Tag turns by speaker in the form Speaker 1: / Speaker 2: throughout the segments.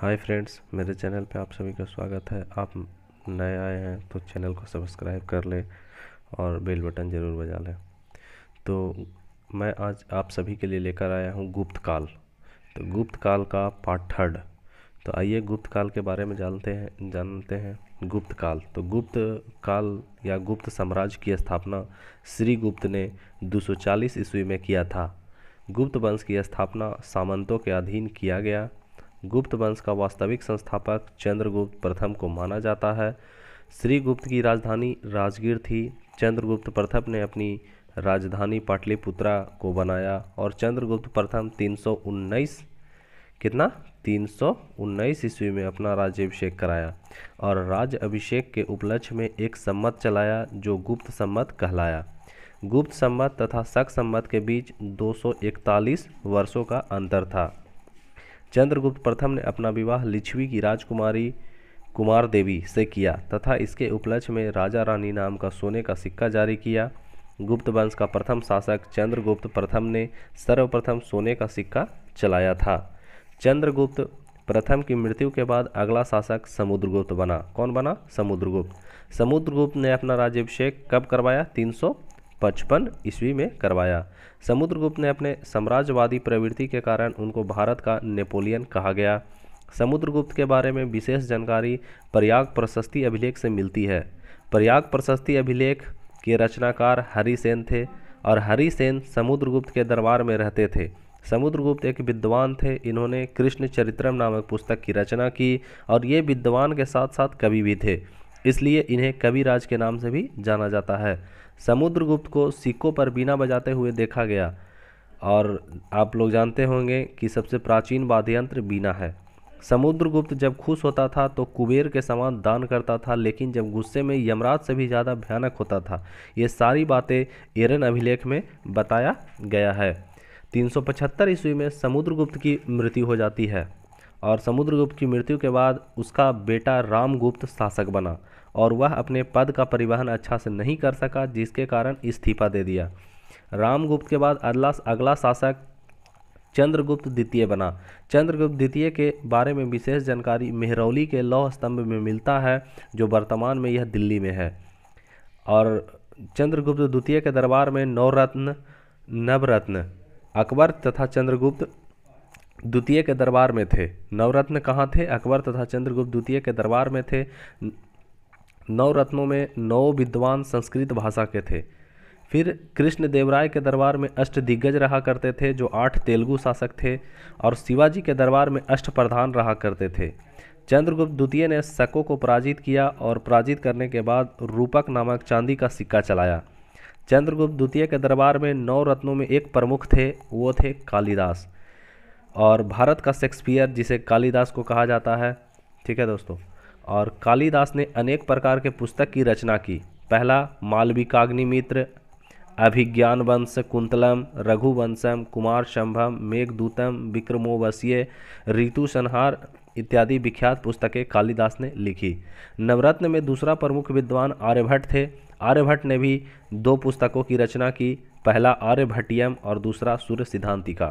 Speaker 1: hi friends मेरे channel पे आप सभी का स्वागत है आप नए आए हैं तो चैनल को सब्सक्राइब कर लें और बेल बटन ज़रूर बजा लें तो मैं आज आप सभी के लिए लेकर आया हूँ गुप्त काल तो गुप्त काल का पार्ट थर्ड तो आइए गुप्त काल के बारे में जानते हैं जानते हैं गुप्त काल तो गुप्त काल या गुप्त साम्राज्य की स्थापना श्री गुप्त ने 240 ईस्वी में किया था गुप्त वंश की स्थापना सामंतों के अधीन किया गया गुप्त वंश का वास्तविक संस्थापक चंद्रगुप्त प्रथम को माना जाता है श्रीगुप्त की राजधानी राजगीर थी चंद्रगुप्त प्रथम ने अपनी राजधानी पाटलिपुत्रा को बनाया और चंद्रगुप्त प्रथम 319 कितना 319 ईस्वी में अपना राज्यभिषेक कराया और राज अभिषेक के उपलक्ष्य में एक सम्मत चलाया जो गुप्त सम्मत कहलाया गुप्त सम्मत तथा सक सम्मत के बीच 241 वर्षों का अंतर था चंद्रगुप्त प्रथम ने अपना विवाह लिच्छवी की राजकुमारी कुमार देवी से किया तथा इसके उपलक्ष्य में राजा रानी नाम का सोने का सिक्का जारी किया गुप्त वंश का प्रथम शासक चंद्रगुप्त प्रथम ने सर्वप्रथम सोने का सिक्का चलाया था चंद्रगुप्त प्रथम की मृत्यु के बाद अगला शासक समुद्रगुप्त बना कौन बना समुद्रगुप्त समुद्रगुप्त ने अपना राज्यभिषेक कब करवाया तीन सौ पचपन ईस्वी में करवाया समुद्रगुप्त ने अपने साम्राज्यवादी प्रवृत्ति के कारण उनको भारत का नेपोलियन कहा गया समुद्रगुप्त के बारे में विशेष जानकारी प्रयाग प्रशस्ति अभिलेख से मिलती है प्रयाग प्रशस्ति अभिलेख के रचनाकार हरिसेन थे और हरिसेन समुद्रगुप्त के दरबार में रहते थे समुद्रगुप्त एक विद्वान थे इन्होंने कृष्ण चरित्रम नामक पुस्तक की रचना की और ये विद्वान के साथ साथ कवि भी थे इसलिए इन्हें कविराज के नाम से भी जाना जाता है समुद्रगुप्त को सिक्कों पर बीना बजाते हुए देखा गया और आप लोग जानते होंगे कि सबसे प्राचीन वाद्य यंत्र बीना है समुद्रगुप्त जब खुश होता था तो कुबेर के समान दान करता था लेकिन जब गुस्से में यमराज से भी ज़्यादा भयानक होता था ये सारी बातें एरन अभिलेख में बताया गया है 375 ईस्वी में समुद्रगुप्त की मृत्यु हो जाती है और समुद्रगुप्त की मृत्यु के बाद उसका बेटा रामगुप्त शासक बना और वह अपने पद का परिवहन अच्छा से नहीं कर सका जिसके कारण इस्तीफा दे दिया रामगुप्त के बाद अगला अगला शासक चंद्रगुप्त द्वितीय बना चंद्रगुप्त द्वितीय के बारे में विशेष जानकारी मेहरौली के लौह स्तंभ में मिलता है जो वर्तमान में यह दिल्ली में है और चंद्रगुप्त द्वितीय के दरबार में नवरत्न नवरत्न अकबर तथा चंद्रगुप्त द्वितीय के दरबार में थे नवरत्न कहाँ थे अकबर तथा चंद्रगुप्त द्वितीय के दरबार में थे नवरत्नों में नौ विद्वान संस्कृत भाषा के थे फिर कृष्ण देवराय के दरबार में अष्ट दिग्गज रहा करते थे जो आठ तेलुगु शासक थे और शिवाजी के दरबार में अष्ट प्रधान रहा करते थे चंद्रगुप्त द्वितीय ने शकों को पराजित किया और पराजित करने के बाद रूपक नामक चांदी का सिक्का चलाया चंद्रगुप्त द्वितीय के दरबार में नौ रत्नों में एक प्रमुख थे वो थे कालिदास और भारत का शेक्सपियर जिसे कालिदास को कहा जाता है ठीक है दोस्तों और कालिदास ने अनेक प्रकार के पुस्तक की रचना की पहला मालविकाग्निमित्र अभिज्ञान वंश कुंतलम रघुवंशम कुमार शंभम मेघदूतम विक्रमोवसीय ऋतु संहार इत्यादि विख्यात पुस्तकें कालिदास ने लिखी नवरत्न में दूसरा प्रमुख विद्वान आर्यभट्ट थे आर्यभट्ट ने भी दो पुस्तकों की रचना की पहला आर्यभट्टियम और दूसरा सूर्य सिद्धांतिका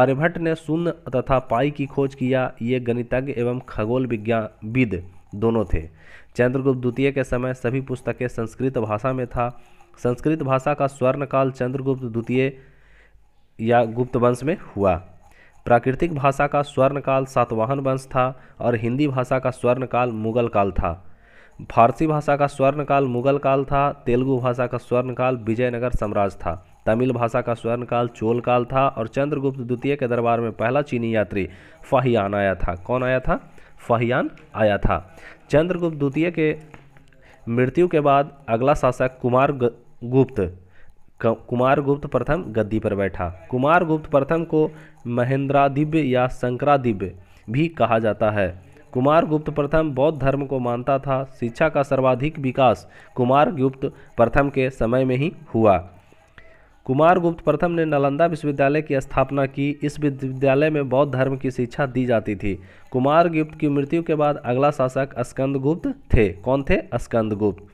Speaker 1: आर्यभट्ट ने शून्य तथा पाई की खोज किया ये गणितज्ञ एवं खगोल विज्ञानविद दोनों थे चंद्रगुप्त द्वितीय के समय सभी पुस्तकें संस्कृत भाषा में था संस्कृत भाषा का स्वर्णकाल चंद्रगुप्त द्वितीय या गुप्त वंश में हुआ प्राकृतिक भाषा का स्वर्णकाल सातवाहन वंश था और हिंदी भाषा का स्वर्णकाल मुगल काल था फारसी भाषा का स्वर्णकाल मुगल काल था तेलुगु भाषा का स्वर्णकाल विजयनगर साम्राज्य था तमिल भाषा का स्वर्णकाल चोल काल था और चंद्रगुप्त द्वितीय के दरबार में पहला चीनी यात्री फाहियान आया था कौन आया था फाहियान आया था चंद्रगुप्त द्वितीय के मृत्यु के बाद अगला शासक कुमार गुप्त कुमार गुप्त प्रथम गद्दी पर बैठा कुमार गुप्त प्रथम को महेंद्रादिव्य या शंकरादिव्य भी कहा जाता है कुमारगुप्त प्रथम बौद्ध धर्म को मानता था शिक्षा का सर्वाधिक विकास कुमार गुप्त प्रथम के समय में ही हुआ कुमारगुप्त प्रथम ने नालंदा विश्वविद्यालय की स्थापना की इस विश्वविद्यालय में बौद्ध धर्म की शिक्षा दी जाती थी कुमार गुप्त की मृत्यु के बाद अगला शासक स्कंदगुप्त थे कौन थे स्कंदगुप्त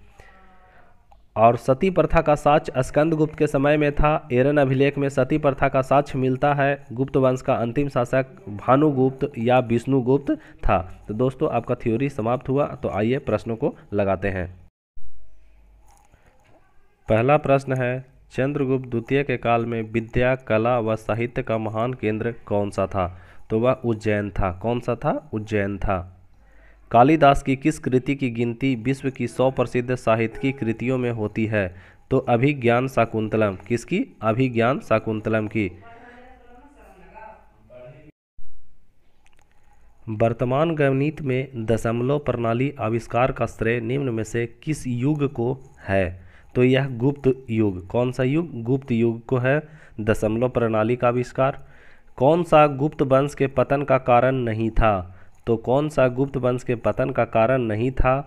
Speaker 1: और सती प्रथा का साक्ष स्कंद गुप्त के समय में था एरन अभिलेख में सती प्रथा का साक्ष मिलता है गुप्त वंश का अंतिम शासक भानुगुप्त या विष्णुगुप्त था तो दोस्तों आपका थ्योरी समाप्त हुआ तो आइए प्रश्नों को लगाते हैं पहला प्रश्न है चंद्रगुप्त द्वितीय के काल में विद्या कला व साहित्य का महान केंद्र कौन सा था तो वह उज्जैन था कौन सा था उज्जैन था कालिदास की किस कृति की गिनती विश्व की सौ प्रसिद्ध साहित्यिक कृतियों में होती है तो अभिज्ञान शाकुंतलम किसकी अभिज्ञान शाकुंतलम की वर्तमान गणित में दशमलव प्रणाली आविष्कार का श्रेय निम्न में से किस युग को है तो यह गुप्त युग कौन सा युग गुप्त युग को है दशमलव प्रणाली का आविष्कार कौन सा गुप्त वंश के पतन का कारण नहीं था तो कौन सा गुप्त वंश के पतन का कारण नहीं था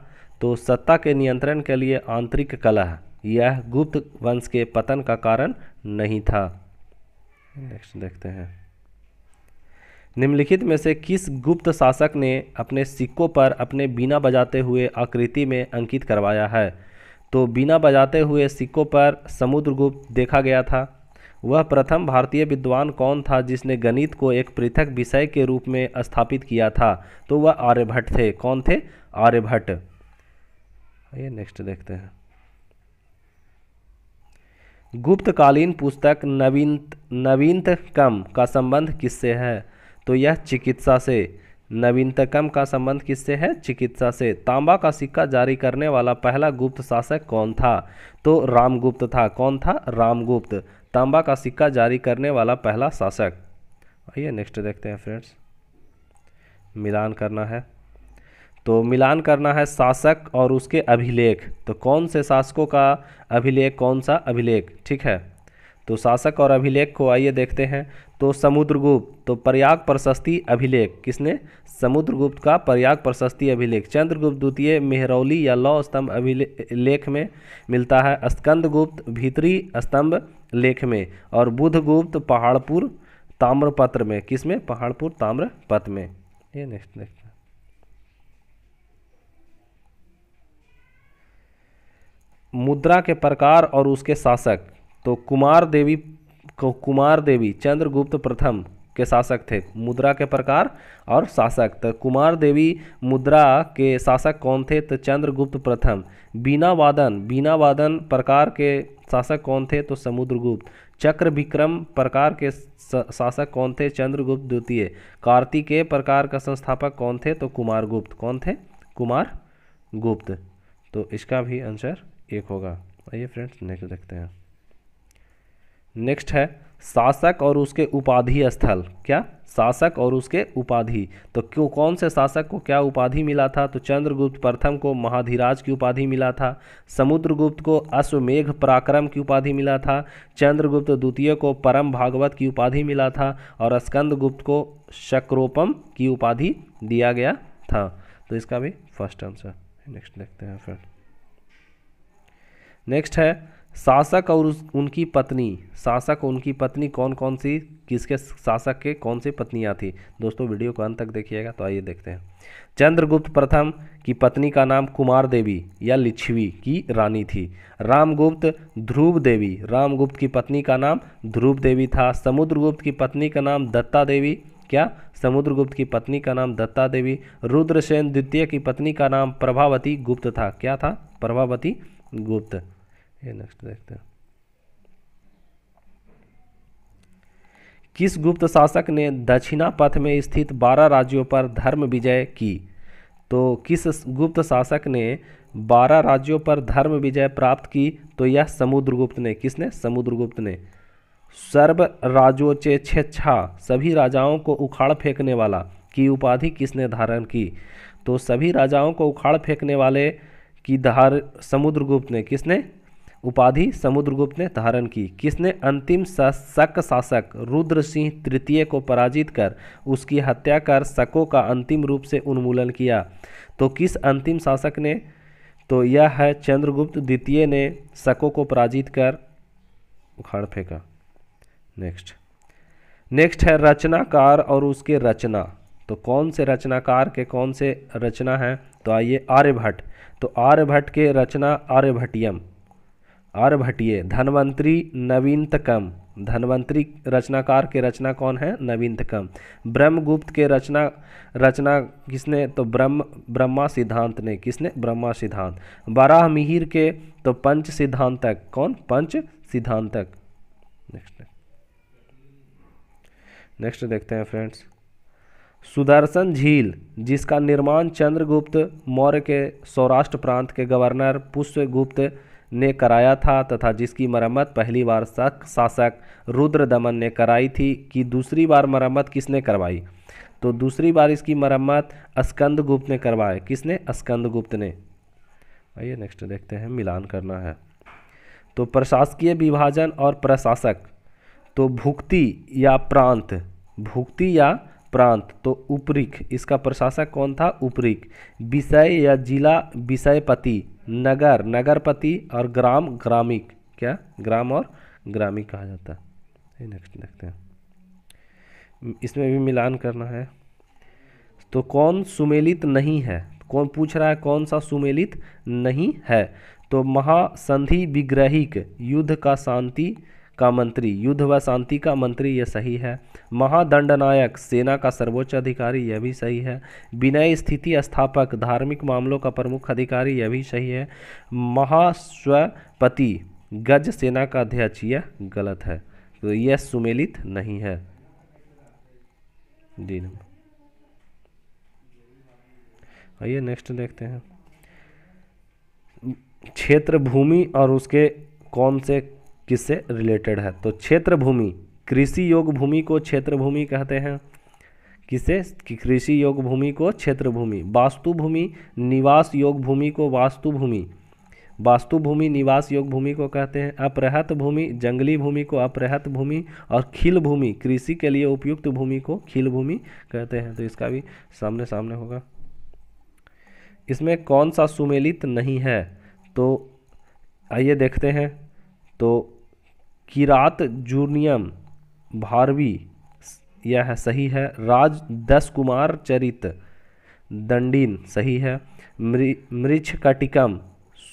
Speaker 1: तो सत्ता के नियंत्रण के लिए आंतरिक कलह यह गुप्त वंश के पतन का कारण नहीं था नेक्स्ट देखते हैं निम्नलिखित में से किस गुप्त शासक ने अपने सिक्कों पर अपने बिना बजाते हुए आकृति में अंकित करवाया है तो बिना बजाते हुए सिक्कों पर समुद्रगुप्त देखा गया था वह प्रथम भारतीय विद्वान कौन था जिसने गणित को एक पृथक विषय के रूप में स्थापित किया था तो वह आर्यभट्ट थे कौन थे आर्यभट्ट ये नेक्स्ट देखते हैं गुप्तकालीन पुस्तक नवीन नवीनतकम का संबंध किससे है तो यह चिकित्सा से नवीनतकम का संबंध किससे है चिकित्सा से तांबा का सिक्का जारी करने वाला पहला गुप्त शासक कौन था तो रामगुप्त था कौन था रामगुप्त तांबा का सिक्का जारी करने वाला पहला शासक आइए नेक्स्ट देखते हैं फ्रेंड्स मिलान करना है तो मिलान करना है शासक और उसके अभिलेख तो कौन से शासकों का अभिलेख कौन सा अभिलेख ठीक है तो शासक और अभिलेख को आइए देखते हैं तो समुद्रगुप्त तो प्रयाग प्रशस्ति अभिलेख किसने समुद्रगुप्त का प्रयाग प्रशस्ति अभिलेख चंद्रगुप्त द्वितीय मेहरौली या लौ स्तंभ अभिलेख में मिलता है स्कंदगुप्त भीतरी स्तंभ लेख में और बुधगुप्त पहाड़पुर ताम्रपत्र में किस में पहाड़पुर ताम्रपत्र में ये नेक्स्ट नेक्स्ट मुद्रा के प्रकार और उसके शासक तो कुमार देवी कुमार देवी चंद्रगुप्त प्रथम के शासक थे मुद्रा के प्रकार और शासक तो कुमार देवी मुद्रा के शासक कौन थे तो चंद्रगुप्त प्रथम बीना वादन बीना वादन प्रकार के शासक कौन थे तो समुद्रगुप्त चक्र विक्रम प्रकार के शासक कौन थे चंद्रगुप्त द्वितीय कार्तिकेय प्रकार का संस्थापक कौन थे तो कुमार गुप्त कौन थे कुमार गुप्त तो इसका भी आंसर एक होगा आइए फ्रेंड्स नेक्स्ट देखते हैं नेक्स्ट है शासक और उसके उपाधि स्थल क्या शासक और उसके उपाधि तो क्यों कौन से शासक को क्या उपाधि मिला था तो चंद्रगुप्त प्रथम को महाधिराज की उपाधि मिला था समुद्रगुप्त को अश्वमेघ पराक्रम की उपाधि मिला था चंद्रगुप्त द्वितीय को परम भागवत की उपाधि मिला था और स्कंदगुप्त को शक्रोपम की उपाधि दिया गया था तो इसका भी फर्स्ट आंसर नेक्स्ट देखते हैं फ्रेंड नेक्स्ट है शासक और उस उनकी पत्नी शासक उनकी पत्नी कौन कौन सी किसके शासक के कौन सी पत्नियाँ थी दोस्तों वीडियो को अंत तक देखिएगा तो आइए देखते हैं चंद्रगुप्त प्रथम की पत्नी का नाम कुमार देवी या लिच्छवी की रानी थी रामगुप्त ध्रुव देवी रामगुप्त की पत्नी का नाम ध्रुव देवी था समुद्रगुप्त की पत्नी का नाम दत्ता देवी क्या समुद्रगुप्त की पत्नी का नाम दत्ता देवी रुद्रसेन द्वितीय की पत्नी का नाम प्रभावती गुप्त था क्या था प्रभावती गुप्त ये नेक्स्ट देखते हैं किस गुप्त शासक ने दक्षिणा पथ में स्थित बारह राज्यों पर धर्म विजय की तो किस गुप्त शासक ने बारह राज्यों पर धर्म विजय प्राप्त की तो यह समुद्रगुप्त ने किसने समुद्रगुप्त ने सर्व राजोचे छेच्छा सभी राजाओं को उखाड़ फेंकने वाला की उपाधि किसने धारण की तो सभी राजाओं को उखाड़ फेंकने वाले की धार समुद्रगुप्त ने किसने उपाधि समुद्रगुप्त ने धारण की किसने अंतिम शक शासक रुद्र सिंह तृतीय को पराजित कर उसकी हत्या कर शकों का अंतिम रूप से उन्मूलन किया तो किस अंतिम शासक ने तो यह है चंद्रगुप्त द्वितीय ने शकों को पराजित कर उखाड़ फेंका नेक्स्ट नेक्स्ट है रचनाकार और उसके रचना तो कौन से रचनाकार के कौन से रचना है तो आइए आर्यभट्ट तो आर्यभट्ट के रचना आर्यभट्टियम और भटिए धनवंतरी नवीनतकम धनवंतरी रचनाकार के रचना कौन है नवीनतकम ब्रह्मगुप्त के रचना रचना किसने तो ब्रह्म ब्रह्मा सिद्धांत ने किसने ब्रह्मा सिद्धांत बाराह मिहिर के तो पंच सिद्धांतक कौन पंच सिद्धांतक नेक्स्ट नेक्स्ट देखते हैं फ्रेंड्स सुदर्शन झील जिसका निर्माण चंद्रगुप्त मौर्य के सौराष्ट्र प्रांत के गवर्नर पुष्यगुप्त ने कराया था तथा जिसकी मरम्मत पहली बार शासक रुद्र दमन ने कराई थी कि दूसरी बार मरम्मत किसने करवाई तो दूसरी बार इसकी मरम्मत स्कंदगुप्त ने करवाए किसने स्कंदगुप्त ने आइए नेक्स्ट देखते हैं मिलान करना है तो प्रशासकीय विभाजन और प्रशासक तो भुक्ति या प्रांत भुक्ति या प्रांत तो उपरिक इसका प्रशासक कौन था उपरिक विषय या जिला विषयपति नगर नगरपति और ग्राम ग्रामिक क्या ग्राम और ग्रामिक कहा जाता है नेक्स्ट देखते हैं इसमें भी मिलान करना है तो कौन सुमेलित नहीं है कौन पूछ रहा है कौन सा सुमेलित नहीं है तो महासंधि विग्रहिक युद्ध का शांति का मंत्री युद्ध व शांति का मंत्री यह सही है महादंडनायक सेना का सर्वोच्च अधिकारी यह भी सही है विनय स्थिति स्थापक धार्मिक मामलों का प्रमुख अधिकारी यह भी सही है महास्वपति गज सेना का अध्यक्ष यह गलत है तो यह सुमेलित नहीं है जी नंबर आइए नेक्स्ट देखते हैं क्षेत्र भूमि और उसके कौन से किससे रिलेटेड है तो क्षेत्र भूमि कृषि योग भूमि को क्षेत्र भूमि कहते हैं किसे कि कृषि योग भूमि को क्षेत्र भूमि वास्तु भूमि निवास योग भूमि को वास्तु भूमि वास्तु भूमि निवास योग भूमि को कहते हैं अपरहत भूमि जंगली भूमि को अपरहत भूमि और खिल भूमि कृषि के लिए उपयुक्त भूमि को खिल भूमि कहते हैं तो इसका भी सामने सामने होगा इसमें कौन सा सुमेलित नहीं है तो आइए देखते हैं तो किरात जूर्नियम भारवी यह सही है राज दस कुमार चरित दंडीन सही है मृक्षकटिकम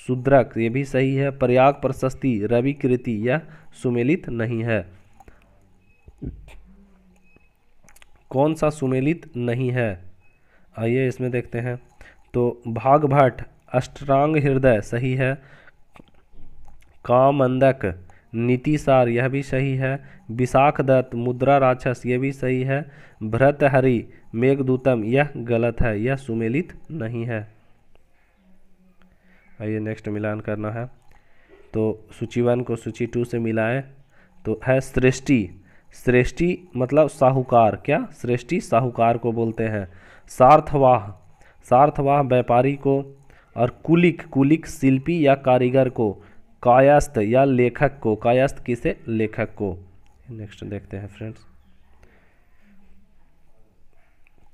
Speaker 1: सुद्रक ये भी सही है प्रयाग प्रशस्ति रवि कृति यह सुमेलित नहीं है कौन सा सुमेलित नहीं है आइए इसमें देखते हैं तो भागभट अष्टांग हृदय सही है कामंदक नीतिसार यह भी सही है विशाख दत्त मुद्रा राक्षस यह भी सही है भ्रतहरि मेघदूतम यह गलत है यह सुमेलित नहीं है आइए नेक्स्ट मिलान करना है तो सूची वन को सूची टू से मिलाएं तो है सृष्टि सृष्टि मतलब साहूकार क्या सृष्टि साहूकार को बोलते हैं सार्थवाह सार्थवाह व्यापारी को और कुलिक कुलिक शिल्पी या कारीगर को कायस्थ या लेखक को कायस्थ किसे लेखक को नेक्स्ट देखते हैं फ्रेंड्स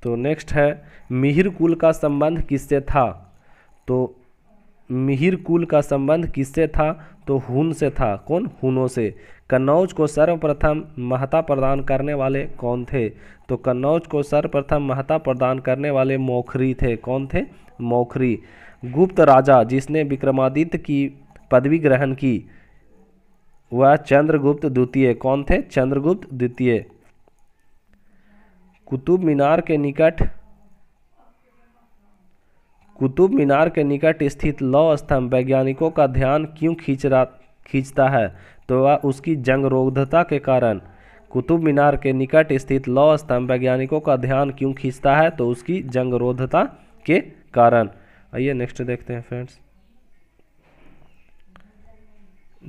Speaker 1: तो नेक्स्ट है मिहिर कुल का संबंध किससे था तो मिहिर कुल का संबंध किससे था तो हुन से था कौन हुनों से कन्नौज को सर्वप्रथम महता प्रदान करने वाले कौन थे तो कन्नौज को सर्वप्रथम महता प्रदान करने वाले मौखरी थे कौन थे मौखरी गुप्त राजा जिसने विक्रमादित्य की पदवी ग्रहण की वह चंद्रगुप्त द्वितीय कौन थे चंद्रगुप्त द्वितीय कुतुब मीनार के निकट कुतुब मीनार के निकट स्थित लौ स्तंभ वैज्ञानिकों का ध्यान क्यों खींच रहा खींचता है तो वह उसकी जंग के कारण कुतुब मीनार के निकट स्थित लौ स्तंभ वैज्ञानिकों का ध्यान क्यों खींचता है तो उसकी जंग रोधता के कारण आइए नेक्स्ट देखते हैं फ्रेंड्स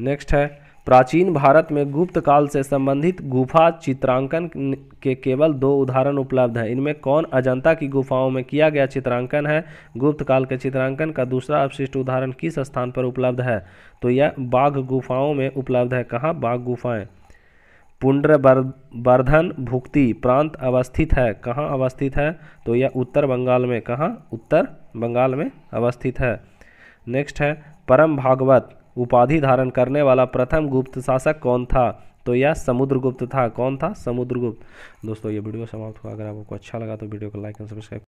Speaker 1: नेक्स्ट है प्राचीन भारत में गुप्त काल से संबंधित गुफा चित्रांकन के केवल दो उदाहरण उपलब्ध हैं इनमें कौन अजंता की गुफाओं में किया गया चित्रांकन है गुप्त काल के चित्रांकन का दूसरा अवशिष्ट उदाहरण किस स्थान पर उपलब्ध है तो यह बाघ गुफाओं में उपलब्ध है कहाँ बाघ गुफाएं पुण्ड्रवर्धन भुक्ति प्रांत अवस्थित है कहाँ अवस्थित है तो यह उत्तर बंगाल में कहाँ उत्तर बंगाल में अवस्थित है नेक्स्ट है परम भागवत उपाधि धारण करने वाला प्रथम गुप्त शासक कौन था तो यह समुद्रगुप्त था कौन था समुद्रगुप्त दोस्तों ये वीडियो समाप्त हुआ अगर आपको अच्छा लगा तो वीडियो को लाइक एंड सब्सक्राइब